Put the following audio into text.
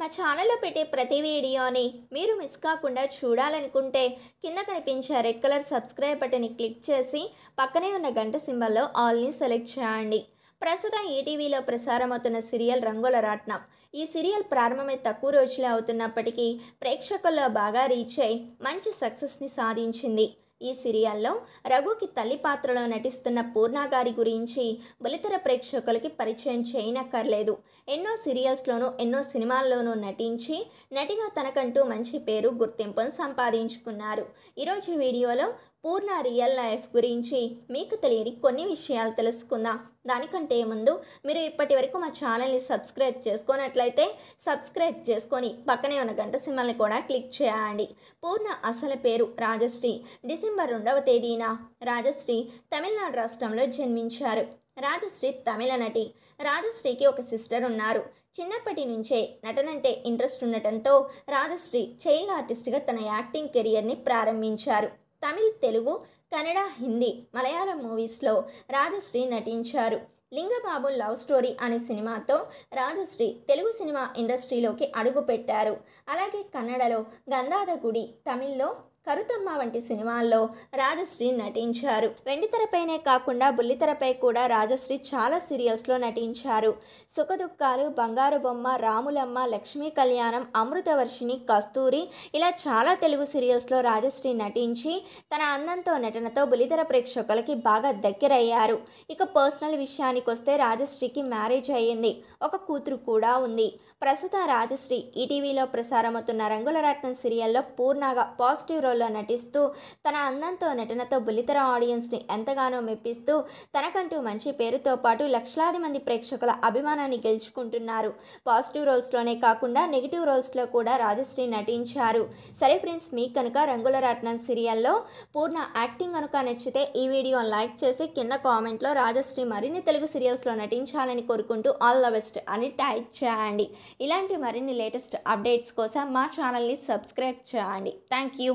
మా ఛానల్లో పెట్టే ప్రతి వీడియోని మీరు మిస్ కాకుండా చూడాలనుకుంటే కింద కనిపించే రెడ్ కలర్ సబ్స్క్రైబ్ బటన్ని క్లిక్ చేసి పక్కనే ఉన్న గంట సింబల్లో ఆల్ని సెలెక్ట్ చేయండి ప్రస్తుతం ఈటీవీలో e ప్రసారమవుతున్న సీరియల్ రంగుల రాట్నం ఈ సీరియల్ ప్రారంభమై తక్కువ రోజులే అవుతున్నప్పటికీ ప్రేక్షకుల్లో బాగా రీచ్ అయి మంచి సక్సెస్ని సాధించింది ఈ సీరియల్లో రఘుకి తల్లి పాత్రలో నటిస్తున్న పూర్ణ గారి గురించి బలితర ప్రేక్షకులకి పరిచయం చేయనక్కర్లేదు ఎన్నో సీరియల్స్లోనూ ఎన్నో సినిమాల్లోనూ నటించి నటిగా తనకంటూ మంచి పేరు గుర్తింపును సంపాదించుకున్నారు ఈరోజు వీడియోలో పూర్ణ రియల్ లైఫ్ గురించి మీకు తెలియని కొన్ని విషయాలు తెలుసుకుందాం దానికంటే ముందు మీరు ఇప్పటి వరకు మా ఛానల్ని సబ్స్క్రైబ్ చేసుకున్నట్లయితే సబ్స్క్రైబ్ చేసుకొని పక్కనే ఉన్న గంట సింహల్ని కూడా క్లిక్ చేయండి పూర్ణ అసలు పేరు రాజశ్రీ డిసెంబర్ రెండవ తేదీన రాజశ్రీ తమిళనాడు రాష్ట్రంలో జన్మించారు రాజశ్రీ తమిళ నటి రాజశ్రీకి ఒక సిస్టర్ ఉన్నారు చిన్నప్పటి నుంచే నటనంటే ఇంట్రెస్ట్ ఉండటంతో రాజశ్రీ చైల్డ్ ఆర్టిస్ట్గా తన యాక్టింగ్ కెరియర్ని ప్రారంభించారు తమిళ్ తెలుగు కన్నడ హిందీ మలయాళం మూవీస్లో రాజశ్రీ నటించారు లింగబాబు లవ్ స్టోరీ అనే సినిమాతో రాజశ్రీ తెలుగు సినిమా ఇండస్ట్రీలోకి అడుగుపెట్టారు అలాగే కన్నడలో గంధాద గుడి తమిళ్లో కరుతమ్మ వంటి సినిమాల్లో రాజశ్రీ నటించారు వెండితెరపైనే కాకుండా బుల్లితెరపై కూడా రాజశ్రీ చాలా సీరియల్స్లో నటించారు సుఖదుఖాలు బంగారు బొమ్మ రాములమ్మ లక్ష్మీ కళ్యాణం అమృతవర్షిణి కస్తూరి ఇలా చాలా తెలుగు సీరియల్స్లో రాజశ్రీ నటించి తన అందంతో నటనతో బుల్లితెర ప్రేక్షకులకి బాగా దగ్గరయ్యారు ఇక పర్సనల్ విషయానికి వస్తే రాజశ్రీకి మ్యారేజ్ అయ్యింది ఒక కూతురు కూడా ఉంది ప్రస్తుతం రాజశ్రీ ఈటీవీలో ప్రసారమవుతున్న రంగుల రత్నం సీరియల్లో పూర్ణగా పాజిటివ్ రోల్లో నటిస్తూ తన అందంతో నటనతో బుల్లితెర ఆడియన్స్ని ఎంతగానో మెప్పిస్తూ తనకంటూ మంచి పేరుతో పాటు లక్షలాది మంది ప్రేక్షకుల అభిమానాన్ని గెలుచుకుంటున్నారు పాజిటివ్ రోల్స్లోనే కాకుండా నెగిటివ్ రోల్స్లో కూడా రాజశ్రీ నటించారు సరే ఫ్రెండ్స్ మీకు కనుక రంగుల రాట్నం సీరియల్లో పూర్ణ యాక్టింగ్ కనుక నచ్చితే ఈ వీడియో లైక్ చేసి కింద కామెంట్లో రాజశ్రీ మరిన్ని తెలుగు సీరియల్స్లో నటించాలని కోరుకుంటూ ఆల్ ద బెస్ట్ అని టైప్ చేయండి ఇలాంటి మరిన్ని లేటెస్ట్ అప్డేట్స్ కోసం మా ఛానల్ని సబ్స్క్రైబ్ చేయండి థ్యాంక్ యూ